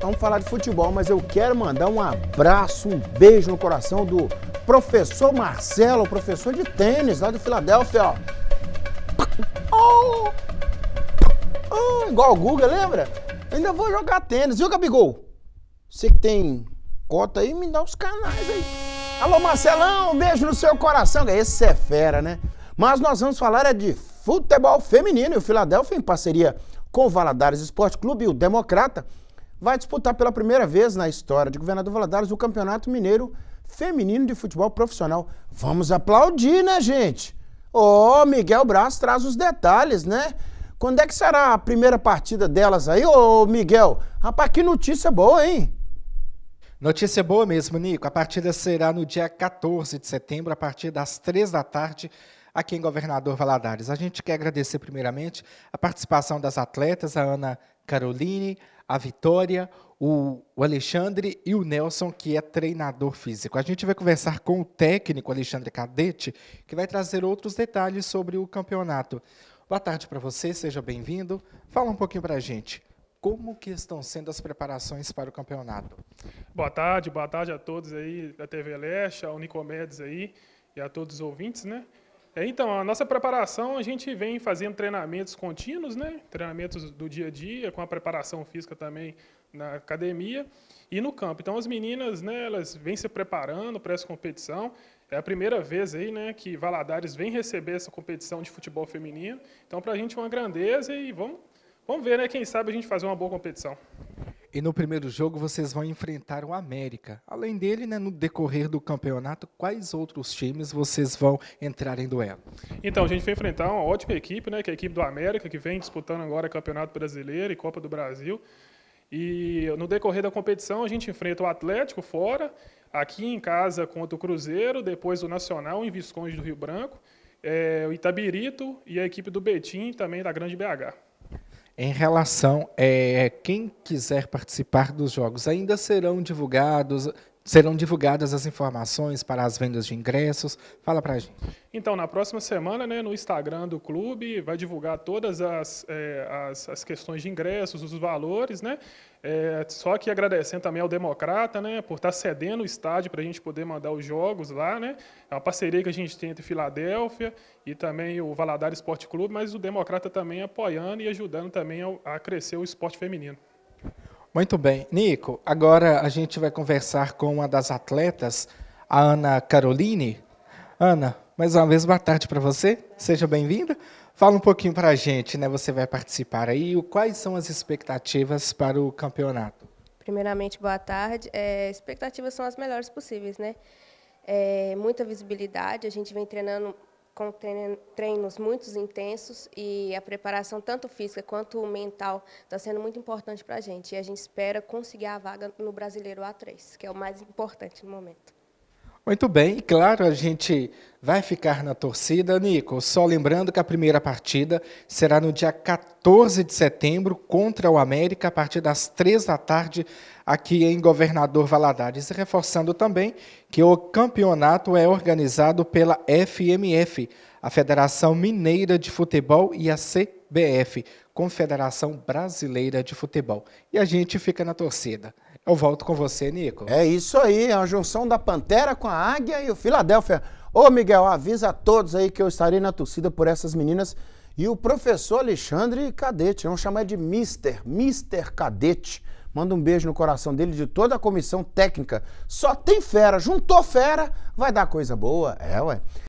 vamos falar de futebol, mas eu quero mandar um abraço, um beijo no coração do professor Marcelo, professor de tênis lá de Filadélfia, ó. Oh, oh, igual o Guga, lembra? Ainda vou jogar tênis, viu, Gabigol? Você que tem cota aí, me dá os canais aí. Alô, Marcelão, um beijo no seu coração. Esse é fera, né? Mas nós vamos falar é de futebol feminino. E o Filadélfia, em parceria com o Valadares Esporte Clube e o Democrata, vai disputar pela primeira vez na história de Governador Valadares o Campeonato Mineiro Feminino de Futebol Profissional. Vamos aplaudir, né, gente? Ô, oh, Miguel Braz traz os detalhes, né? Quando é que será a primeira partida delas aí, ô oh, Miguel? Rapaz, que notícia boa, hein? Notícia boa mesmo, Nico. A partida será no dia 14 de setembro, a partir das 3 da tarde, aqui em Governador Valadares. A gente quer agradecer primeiramente a participação das atletas, a Ana Caroline, a Vitória, o, Alexandre e o Nelson, que é treinador físico. A gente vai conversar com o técnico Alexandre Cadete, que vai trazer outros detalhes sobre o campeonato. Boa tarde para você, seja bem-vindo. Fala um pouquinho para a gente. Como que estão sendo as preparações para o campeonato? Boa tarde, boa tarde a todos aí da TV Leste, ao Nicomedes aí e a todos os ouvintes, né? É, então, a nossa preparação, a gente vem fazendo treinamentos contínuos, né? treinamentos do dia a dia, com a preparação física também na academia e no campo. Então, as meninas, né, elas vêm se preparando para essa competição. É a primeira vez aí, né, que Valadares vem receber essa competição de futebol feminino. Então, para a gente é uma grandeza e vamos, vamos ver, né, quem sabe a gente fazer uma boa competição. E no primeiro jogo vocês vão enfrentar o América. Além dele, né, no decorrer do campeonato, quais outros times vocês vão entrar em duelo? Então, a gente vai enfrentar uma ótima equipe, né, que é a equipe do América, que vem disputando agora Campeonato Brasileiro e Copa do Brasil. E no decorrer da competição, a gente enfrenta o Atlético fora, aqui em casa contra o Cruzeiro, depois o Nacional em Visconde do Rio Branco, é, o Itabirito e a equipe do Betim também da Grande BH em relação a eh, é, quem quiser participar dos jogos. Ainda serão divulgados serão divulgadas as informações para as vendas de ingressos. Fala para a gente. Então, na próxima semana, né, no Instagram do clube, vai divulgar todas as, é, as, as, questões de ingressos, os valores, né? É, só que agradecendo também ao Democrata, né, por estar tá cedendo o estádio para a gente poder mandar os jogos lá, né? É uma parceria que a gente tem entre Filadélfia e também o Valadares Esporte Clube, mas o Democrata também apoiando e ajudando também a crescer o esporte feminino. Muito bem. Nico, agora a gente vai conversar com uma das atletas, a Ana Caroline. Ana, mais uma vez, boa tarde para você. Seja bem-vinda. Fala um pouquinho para a gente, né? Você vai participar aí. Quais são as expectativas para o campeonato? Primeiramente, boa tarde. É, expectativas são as melhores possíveis, né? É, muita visibilidade. A gente vem treinando com treinos muito intensos e a preparação tanto física quanto mental está sendo muito importante para a gente. E a gente espera conseguir a vaga no Brasileiro A3, que é o mais importante no momento. Muito bem, e claro, a gente vai ficar na torcida, Nico. Só lembrando que a primeira partida será no dia 14 de setembro contra o América, a partir das três da tarde, aqui em Governador Valadares. E reforçando também que o campeonato é organizado pela FMF, a Federação Mineira de Futebol, e a CBF, Confederação Brasileira de Futebol. E a gente fica na torcida. Eu volto com você, Nico. É isso aí, é a junção da Pantera com a Águia e o Filadélfia. Ô, Miguel, avisa a todos aí que eu estarei na torcida por essas meninas. E o professor Alexandre Cadete, vamos chamar de Mister, Mister Cadete. Manda um beijo no coração dele de toda a comissão técnica. Só tem fera, juntou fera, vai dar coisa boa. É, ué.